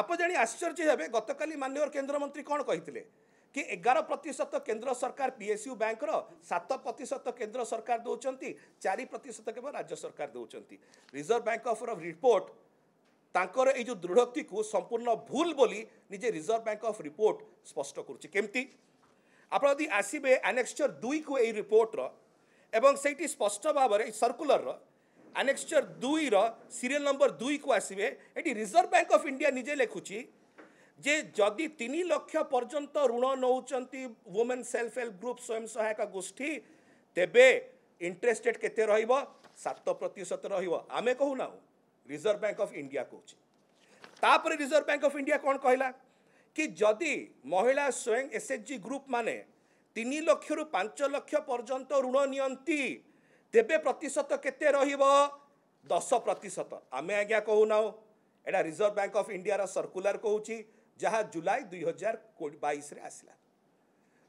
up Jean আশ্চর্য হবে গতকাল মাননীয় কেন্দ্রমন্ত্রী কণ কে কি এগার প্রত কেন্দ্র সরকার পিএসইউ ব্যাঙ্কর সাত প্রত কেন্দ্র সরকার দৌঁচান চারি প্রত কেবল রাজ্য সরকার দৌঁচান রিজর্ভ ব্যাঙ্ক অফর রিপোর্ট ତାଙ୍କର ଏଇ ଯେଉଁ ଦୃଢ଼ୋକ୍ତିକୁ ସମ୍ପୂର୍ଣ୍ଣ ଭୁଲ ବୋଲି ନିଜେ ରିଜର୍ଭ ବ୍ୟାଙ୍କ ଅଫ୍ ରିପୋର୍ଟ ସ୍ପଷ୍ଟ କରୁଛି କେମିତି ଆପଣ ଯଦି ଆସିବେ ଆନେକ୍ସଚର ଦୁଇକୁ ଏଇ ରିପୋର୍ଟର ଏବଂ ସେଇଠି ସ୍ପଷ୍ଟ ଭାବରେ ଏଇ ସର୍କୁଲରର ଆନେକ୍ସଚର ଦୁଇର ସିରିଏଲ ନମ୍ବର ଦୁଇକୁ ଆସିବେ ଏଠି ରିଜର୍ଭ ବ୍ୟାଙ୍କ ଅଫ୍ ଇଣ୍ଡିଆ ନିଜେ ଲେଖୁଛି ଯେ ଯଦି ତିନି ଲକ୍ଷ ପର୍ଯ୍ୟନ୍ତ ଋଣ ନେଉଛନ୍ତି ୱୁମେନ୍ ସେଲ୍ଫ ହେଲ୍ପ ଗ୍ରୁପ୍ ସ୍ୱୟଂ ସହାୟକ ଗୋଷ୍ଠୀ ତେବେ ଇଣ୍ଟରେଷ୍ଟ ରେଟ୍ କେତେ ରହିବ ସାତ ପ୍ରତିଶତ ରହିବ ଆମେ କହୁନାହୁଁ ରିଜର୍ଭ ବ୍ୟାଙ୍କ ଅଫ୍ ଇଣ୍ଡିଆ କହୁଛି ତାପରେ ରିଜର୍ଭ ବ୍ୟାଙ୍କ ଅଫ୍ ଇଣ୍ଡିଆ କ'ଣ କହିଲା କି ଯଦି ମହିଳା ସ୍ୱୟଂ ଏସ୍ଏଚ୍ଜି ଗ୍ରୁପ୍ ମାନେ ତିନି ଲକ୍ଷରୁ ପାଞ୍ଚ ଲକ୍ଷ ପର୍ଯ୍ୟନ୍ତ ଋଣ ନିଅନ୍ତି ତେବେ ପ୍ରତିଶତ କେତେ ରହିବ ଦଶ ପ୍ରତିଶତ ଆମେ ଆଜ୍ଞା କହୁନାହୁଁ ଏଇଟା ରିଜର୍ଭ ବ୍ୟାଙ୍କ ଅଫ୍ ଇଣ୍ଡିଆର ସର୍କୁଲାର କହୁଛି ଯାହା ଜୁଲାଇ ଦୁଇ ହଜାର ବାଇଶରେ ଆସିଲା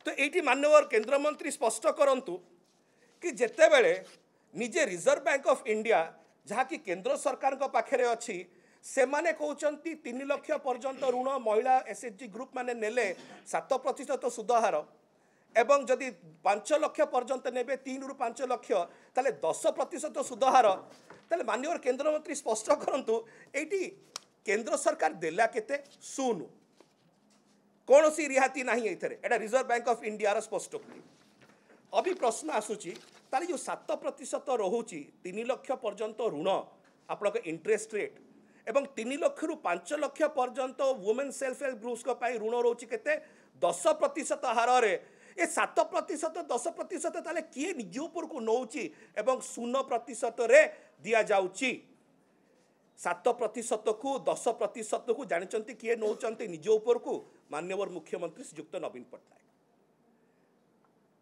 ତ ଏଇଠି ମାନ୍ୟବର କେନ୍ଦ୍ରମନ୍ତ୍ରୀ ସ୍ପଷ୍ଟ କରନ୍ତୁ କି ଯେତେବେଳେ ନିଜେ ରିଜର୍ଭ ବ୍ୟାଙ୍କ ଅଫ୍ ଇଣ୍ଡିଆ ଯାହାକି କେନ୍ଦ୍ର ସରକାରଙ୍କ ପାଖରେ ଅଛି ସେମାନେ କହୁଛନ୍ତି ତିନି ଲକ୍ଷ ପର୍ଯ୍ୟନ୍ତ ଋଣ ମହିଳା ଏସ୍ଏଚ୍ଜି ଗ୍ରୁପ୍ ମାନେ ନେଲେ ସାତ ପ୍ରତିଶତ ସୁଧହାର এবং যদি পাঁচ লক্ষ পর্যন্ত নেবে তিন রু পাঁচ লক্ষ তাহলে দশ প্রতিশত সুদহার তাহলে মাননীয় কেন্দ্রমন্ত্রী স্পষ্ট করতু এইটি কেন্দ্র সরকার দেলা কেতে শূন্য কৌশি রিহাতি না এইথে এটা রিজর্ভ ব্যাঙ্ক অফ ইন্ডিয়ার স্পষ্ট স্পষ্টোক্তি অবি প্রশ্ন আসুচি তাহলে যে সাত প্রতিশত রহুচি তিন লক্ষ পর্যন্ত ঋণ আপনার ইন্টরেস্ট রেট এবং তিন লক্ষ রু পাঁচ লক্ষ পর্যন্ত ওমেন সেলফ হেল্প গ্রুপস ঋণ রয়েছে কেতে দশ প্রতিশত হারের এ সাত প্রতিশত দশ প্রতিশত তাহলে কিয়ে নিজ উপরক নেଉଛି এবং শূন্য প্রতিশতরে যাচ্ছি সাত প্রতিশতকু দশ প্রতিশতকু জাঁচান কিয়ে নেওচান নিজ উপরক মাননীয় মুখ্যমন্ত্রী শ্রীযুক্ত নবীন পট্টনাক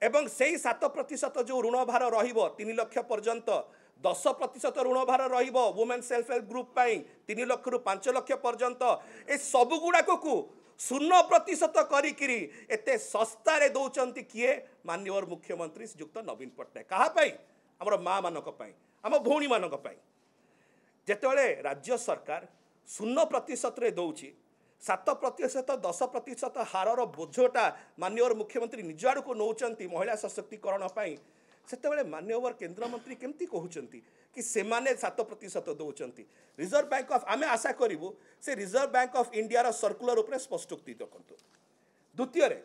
এবং সেই সাত প্রতিশত যে ঋণভার রহব তিন লক্ষ পর্যন্ত দশ প্রতিশত ঋণভার রহব ওমেন সেলফ হেল্প গ্রুপ পাই তিন লক্ষ পাঁচ লক্ষ পর্যন্ত এ সবুগুড়াকু ଶୂନ ପ୍ରତିଶତ କରିକିରି ଏତେ ଶସ୍ତାରେ ଦେଉଛନ୍ତି କିଏ ମାନ୍ୟବର ମୁଖ୍ୟମନ୍ତ୍ରୀ ଶ୍ରୀଯୁକ୍ତ ନବୀନ ପଟ୍ଟନାୟକ କାହା ପାଇଁ ଆମର ମାଆମାନଙ୍କ ପାଇଁ ଆମ ଭଉଣୀମାନଙ୍କ ପାଇଁ ଯେତେବେଳେ ରାଜ୍ୟ ସରକାର ଶୂନ ପ୍ରତିଶତରେ ଦେଉଛି ସାତ ପ୍ରତିଶତ ଦଶ ପ୍ରତିଶତ ହାରର ବୋଝଟା ମାନ୍ୟବର ମୁଖ୍ୟମନ୍ତ୍ରୀ ନିଜ ଆଡ଼କୁ ନେଉଛନ୍ତି ମହିଳା ସଶକ୍ତିକରଣ ପାଇଁ ସେତେବେଳେ ମାନ୍ୟବର କେନ୍ଦ୍ରମନ୍ତ୍ରୀ କେମିତି କହୁଛନ୍ତି କି ସେମାନେ ସାତ ପ୍ରତିଶତ ଦେଉଛନ୍ତି ରିଜର୍ଭ ବ୍ୟାଙ୍କ ଅଫ୍ ଆମେ ଆଶା କରିବୁ ସେ ରିଜର୍ଭ ବ୍ୟାଙ୍କ ଅଫ୍ ଇଣ୍ଡିଆର ସର୍କୁଲର ଉପରେ ସ୍ପଷ୍ଟୋକ୍ତି ଦେଖନ୍ତୁ ଦ୍ୱିତୀୟରେ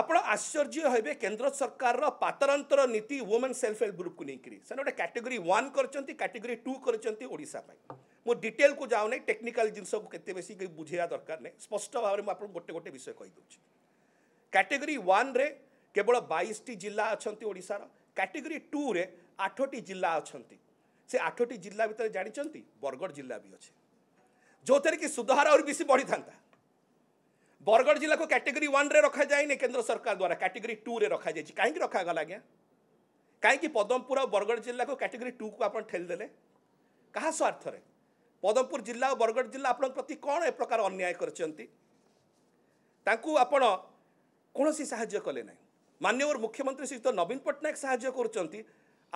ଆପଣ ଆଶ୍ଚର୍ଯ୍ୟ ହେବେ କେନ୍ଦ୍ର ସରକାରର ପାତରାନ୍ତର ନୀତି ୱୁମେନ୍ ସେଲ୍ଫ ହେଲ୍ପ ଗ୍ରୁପକୁ ନେଇକରି ସେମାନେ ଗୋଟେ କାଟେଗୋରୀ ୱାନ୍ କରିଛନ୍ତି କାଟେଗୋରୀ ଟୁ କରିଛନ୍ତି ଓଡ଼ିଶା ପାଇଁ ମୁଁ ଡିଟେଲ୍କୁ ଯାଉନାହିଁ ଟେକ୍ନିକାଲ ଜିନିଷକୁ କେତେ ବେଶୀ ବୁଝେଇବା ଦରକାର ନାହିଁ ସ୍ପଷ୍ଟ ଭାବରେ ମୁଁ ଆପଣଙ୍କୁ ଗୋଟେ ଗୋଟେ ବିଷୟ କହିଦେଉଛି କାଟେଗୋରୀ ୱାନ୍ରେ କେବଳ ବାଇଶଟି ଜିଲ୍ଲା ଅଛନ୍ତି ଓଡ଼ିଶାର କାଟେଗୋରୀ ଟୁରେ ଆଠଟି ଜିଲ୍ଲା ଅଛନ୍ତି ସେ ଆଠଟି ଜିଲ୍ଲା ଭିତରେ ଜାଣିଛନ୍ତି ବରଗଡ଼ ଜିଲ୍ଲା ବି ଅଛି ଯେଉଁଥିରେ କି ସୁଧହାର ଆହୁରି ବେଶୀ ବଢ଼ିଥାନ୍ତା ବରଗଡ଼ ଜିଲ୍ଲାକୁ କ୍ୟାଟେଗୋରୀ ୱାନ୍ରେ ରଖାଯାଇନି କେନ୍ଦ୍ର ସରକାର ଦ୍ୱାରା କ୍ୟାଟେଗୋରୀ ଟୁରେ ରଖାଯାଇଛି କାହିଁକି ରଖାଗଲା ଆଜ୍ଞା କାହିଁକି ପଦମପୁର ଆଉ ବରଗଡ଼ ଜିଲ୍ଲାକୁ କ୍ୟାଟେଗୋରୀ ଟୁକୁ ଆପଣ ଠେଲିଦେଲେ କାହା ସ୍ୱାର୍ଥରେ ପଦମପୁର ଜିଲ୍ଲା ଆଉ ବରଗଡ଼ ଜିଲ୍ଲା ଆପଣଙ୍କ ପ୍ରତି କ'ଣ ଏ ପ୍ରକାର ଅନ୍ୟାୟ କରିଛନ୍ତି ତାଙ୍କୁ ଆପଣ କୌଣସି ସାହାଯ୍ୟ କଲେ ନାହିଁ ମାନ୍ୟବର ମୁଖ୍ୟମନ୍ତ୍ରୀ ଶ୍ରୀଯୁକ୍ତ ନବୀନ ପଟ୍ଟନାୟକ ସାହାଯ୍ୟ କରୁଛନ୍ତି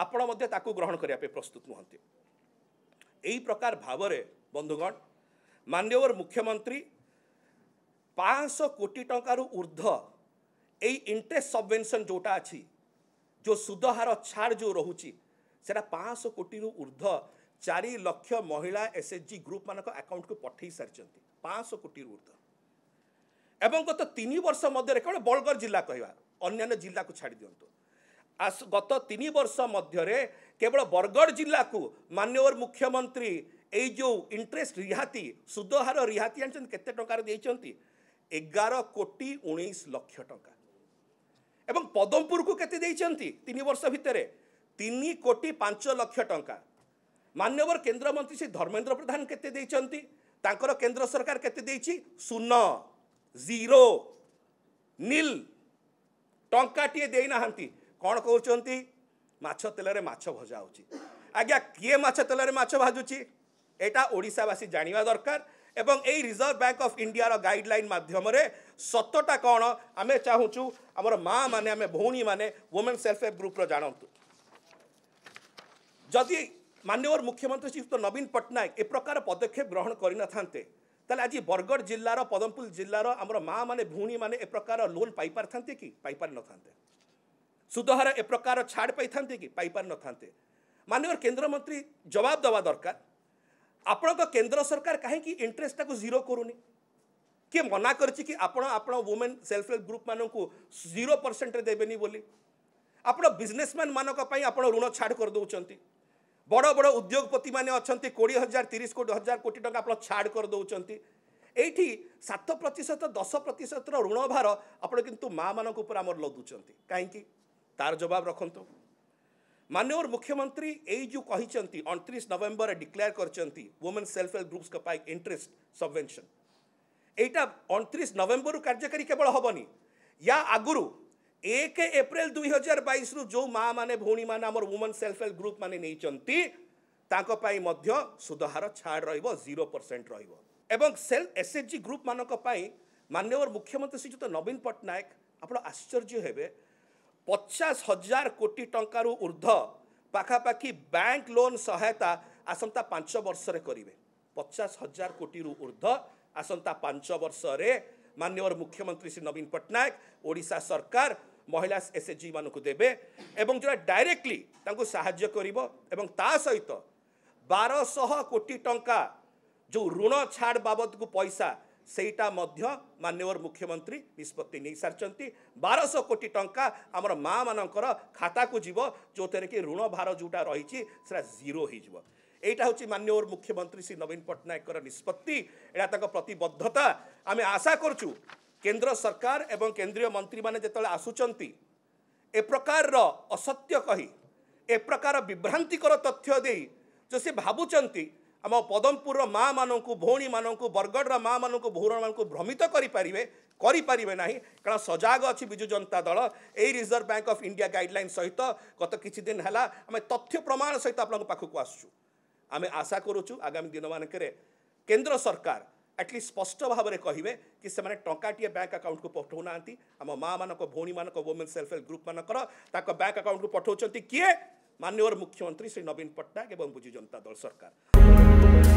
ଆପଣ ମଧ୍ୟ ତାକୁ ଗ୍ରହଣ କରିବା ପାଇଁ ପ୍ରସ୍ତୁତ ନୁହନ୍ତି ଏହି ପ୍ରକାର ଭାବରେ ବନ୍ଧୁଗଣ ମାନ୍ୟବର ମୁଖ୍ୟମନ୍ତ୍ରୀ ପାଞ୍ଚଶହ କୋଟି ଟଙ୍କାରୁ ଉର୍ଦ୍ଧ ଏଇ ଇଣ୍ଟ୍ରେଷ୍ଟ ସବଭେନ୍ସନ୍ ଯେଉଁଟା ଅଛି ଯେଉଁ ସୁଧହାର ଛାଡ଼ ଯେଉଁ ରହୁଛି ସେଇଟା ପାଞ୍ଚଶହ କୋଟିରୁ ଉର୍ଦ୍ଧ ଚାରି ଲକ୍ଷ ମହିଳା ଏସ୍ ଏଚ୍ ଜି ଗ୍ରୁପ୍ମାନଙ୍କ ଆକାଉଣ୍ଟକୁ ପଠାଇ ସାରିଛନ୍ତି ପାଞ୍ଚଶହ କୋଟିରୁ ଉର୍ଦ୍ଧ ଏବଂ ଗତ ତିନି ବର୍ଷ ମଧ୍ୟରେ କେବଳ ବଳଗର ଜିଲ୍ଲା କହିବା ଅନ୍ୟାନ୍ୟ ଜିଲ୍ଲାକୁ ଛାଡ଼ି ଦିଅନ୍ତୁ ଆସ ଗତ ତିନି ବର୍ଷ ମଧ୍ୟରେ କେବଳ ବରଗଡ଼ ଜିଲ୍ଲାକୁ ମାନ୍ୟବର ମୁଖ୍ୟମନ୍ତ୍ରୀ ଏଇ ଯେଉଁ ଇଣ୍ଟରେଷ୍ଟ ରିହାତି ସୁଧହାର ରିହାତି ଆଣିଛନ୍ତି କେତେ ଟଙ୍କାରେ ଦେଇଛନ୍ତି ଏଗାର କୋଟି ଉଣେଇଶ ଲକ୍ଷ ଟଙ୍କା ଏବଂ ପଦମପୁରକୁ କେତେ ଦେଇଛନ୍ତି ତିନି ବର୍ଷ ଭିତରେ ତିନି କୋଟି ପାଞ୍ଚ ଲକ୍ଷ ଟଙ୍କା ମାନ୍ୟବର କେନ୍ଦ୍ରମନ୍ତ୍ରୀ ଶ୍ରୀ ଧର୍ମେନ୍ଦ୍ର ପ୍ରଧାନ କେତେ ଦେଇଛନ୍ତି ତାଙ୍କର କେନ୍ଦ୍ର ସରକାର କେତେ ଦେଇଛି ଶୂନ ଜିରୋ ନିଲ୍ ଟଙ୍କାଟିଏ ଦେଇନାହାନ୍ତି କ'ଣ କହୁଛନ୍ତି ମାଛ ତେଲରେ ମାଛ ଭଜା ହେଉଛି ଆଜ୍ଞା କିଏ ମାଛ ତେଲରେ ମାଛ ଭାଜୁଛି ଏଇଟା ଓଡ଼ିଶାବାସୀ ଜାଣିବା ଦରକାର ଏବଂ ଏଇ ରିଜର୍ଭ ବ୍ୟାଙ୍କ ଅଫ୍ ଇଣ୍ଡିଆର ଗାଇଡ଼ଲାଇନ୍ ମାଧ୍ୟମରେ ସତଟା କ'ଣ ଆମେ ଚାହୁଁଛୁ ଆମର ମାଆମାନେ ଆମେ ଭଉଣୀମାନେ ୱମେନ୍ ସେଲ୍ଫ ହେଲ୍ପ ଗ୍ରୁପ୍ର ଜାଣନ୍ତୁ ଯଦି ମାନ୍ୟବର ମୁଖ୍ୟମନ୍ତ୍ରୀ ଶ୍ରୀଯୁକ୍ତ ନବୀନ ପଟ୍ଟନାୟକ ଏ ପ୍ରକାର ପଦକ୍ଷେପ ଗ୍ରହଣ କରିନଥାନ୍ତେ तेल आज बरगढ़ जिलार पदमपुर जिलार आम माँ मैंने भूणी मैंने प्रकार लोन पाई था कि पाई न था सुधहार ए प्रकार छाड़ पाई था कि पाई न था मानव केन्द्रमंत्री जवाब दवा दरकार आपण का केन्द्र सरकार कहीं इंटरेस्टा को जीरो करूनी किए मना कर वुमेन सेल्फ हेल्प ग्रुप मान जीरो परसेंट देवे आपने मानक ऋण छाड़ करदे ବଡ଼ ବଡ଼ ଉଦ୍ୟୋଗପତିମାନେ ଅଛନ୍ତି କୋଡ଼ିଏ ହଜାର ତିରିଶ କୋଟି ହଜାର କୋଟି ଟଙ୍କା ଆପଣ ଛାଡ଼ କରିଦେଉଛନ୍ତି ଏଇଠି ସାତ ପ୍ରତିଶତ ଦଶ ପ୍ରତିଶତର ଋଣ ଭାର ଆପଣ କିନ୍ତୁ ମାଆମାନଙ୍କ ଉପରେ ଆମର ଲଦୁଛନ୍ତି କାହିଁକି ତାର ଜବାବ ରଖନ୍ତୁ ମାନ୍ୟବର ମୁଖ୍ୟମନ୍ତ୍ରୀ ଏଇ ଯେଉଁ କହିଛନ୍ତି ଅଣତିରିଶ ନଭେମ୍ବରରେ ଡିକ୍ଲେୟାର କରିଛନ୍ତି ୱମେନ୍ ସେଲ୍ଫ ହେଲ୍ପ ଗ୍ରୁପ୍ସଙ୍କ ପାଇଁ ଇଣ୍ଟରେଷ୍ଟ ସବଭେନ୍ସନ୍ ଏଇଟା ଅଣତିରିଶ ନଭେମ୍ବରରୁ କାର୍ଯ୍ୟକାରୀ କେବଳ ହେବନି ୟା ଆଗରୁ ଏକ ଏପ୍ରିଲ ଦୁଇ ହଜାର ବାଇଶରୁ ଯେଉଁ ମାଆମାନେ ଭଉଣୀମାନେ ଆମର ୱୁମେନ୍ ସେଲ୍ଫ ହେଲ୍ପ ଗ୍ରୁପ୍ ମାନେ ନେଇଛନ୍ତି ତାଙ୍କ ପାଇଁ ମଧ୍ୟ ସୁଧହାର ଛାଡ଼ ରହିବ ଜିରୋ ପରସେଣ୍ଟ ରହିବ ଏବଂ ସେଲ୍ ଏସ୍ ଏଚ୍ ଜି ଗ୍ରୁପ୍ମାନଙ୍କ ପାଇଁ ମାନ୍ୟବର ମୁଖ୍ୟମନ୍ତ୍ରୀ ଶ୍ରୀଯୁକ୍ତ ନବୀନ ପଟ୍ଟନାୟକ ଆପଣ ଆଶ୍ଚର୍ଯ୍ୟ ହେବେ ପଚାଶ ହଜାର କୋଟି ଟଙ୍କାରୁ ଉର୍ଦ୍ଧ୍ୱ ପାଖାପାଖି ବ୍ୟାଙ୍କ ଲୋନ୍ ସହାୟତା ଆସନ୍ତା ପାଞ୍ଚ ବର୍ଷରେ କରିବେ ପଚାଶ ହଜାର କୋଟିରୁ ଉର୍ଦ୍ଧ୍ୱ ଆସନ୍ତା ପାଞ୍ଚ ବର୍ଷରେ ମାନ୍ୟବର ମୁଖ୍ୟମନ୍ତ୍ରୀ ଶ୍ରୀ ନବୀନ ପଟ୍ଟନାୟକ ଓଡ଼ିଶା ସରକାର ମହିଳା ଏସ୍ଏଚ୍ଜିମାନଙ୍କୁ ଦେବେ ଏବଂ ଯେଉଁଟା ଡାଇରେକ୍ଟଲି ତାଙ୍କୁ ସାହାଯ୍ୟ କରିବ ଏବଂ ତା ସହିତ ବାରଶହ କୋଟି ଟଙ୍କା ଯେଉଁ ଋଣ ଛାଡ଼ ବାବଦକୁ ପଇସା ସେଇଟା ମଧ୍ୟ ମାନ୍ୟବର ମୁଖ୍ୟମନ୍ତ୍ରୀ ନିଷ୍ପତ୍ତି ନେଇସାରିଛନ୍ତି ବାରଶହ କୋଟି ଟଙ୍କା ଆମର ମାଆମାନଙ୍କର ଖାତାକୁ ଯିବ ଯେଉଁଥିରେ କି ଋଣ ଭାର ଯେଉଁଟା ରହିଛି ସେଟା ଜିରୋ ହେଇଯିବ এইটা হচ্ছে মাননীয় মুখ্যমন্ত্রী শ্রী নবীন পট্টনায়কর নিষ্পত্তি এটা তাঁর প্রতবদ্ধতা আমি আশা করছু କେନ୍ଦ୍ର ସରକାର ଏବଂ କେନ୍ଦ୍ରୀୟ ମନ୍ତ୍ରୀମାନେ ଯେତେବେଳେ ଆସୁଛନ୍ତି ଏ ପ୍ରକାରର ଅସତ୍ୟ କହି ଏ ପ୍ରକାର ବିଭ୍ରାନ୍ତିକର ତଥ୍ୟ ଦେଇ ଯେ ସେ ଭାବୁଛନ୍ତି ଆମ ପଦମପୁରର ମାଆମାନଙ୍କୁ ଭଉଣୀମାନଙ୍କୁ ବରଗଡ଼ର ମାଆମାନଙ୍କୁ ଭଉଣୀମାନଙ୍କୁ ଭ୍ରମିତ କରିପାରିବେ କରିପାରିବେ ନାହିଁ କାରଣ ସଜାଗ ଅଛି ବିଜୁ ଜନତା ଦଳ ଏଇ reserve bank of India guideline ସହିତ ଗତ କିଛି ଦିନ ହେଲା ଆମେ ତଥ୍ୟ ପ୍ରମାଣ ସହିତ ଆପଣଙ୍କ ପାଖକୁ ଆସୁଛୁ ଆମେ ଆଶା କରୁଛୁ ଆଗାମୀ ଦିନମାନଙ୍କରେ କେନ୍ଦ୍ର ସରକାର एटलिस्ट स्पष्ट भाव में कहे कि टाटे बैंक आकाउंट को पठाऊना आम माँ मानक भौणी मानक वोमेन सेल्फ हेल्प ग्रुप मानकर बैंक आकाउंट को पठाऊँच किए मानव मुख्यमंत्री श्री नवीन पट्टनायक विजु जनता दल सरकार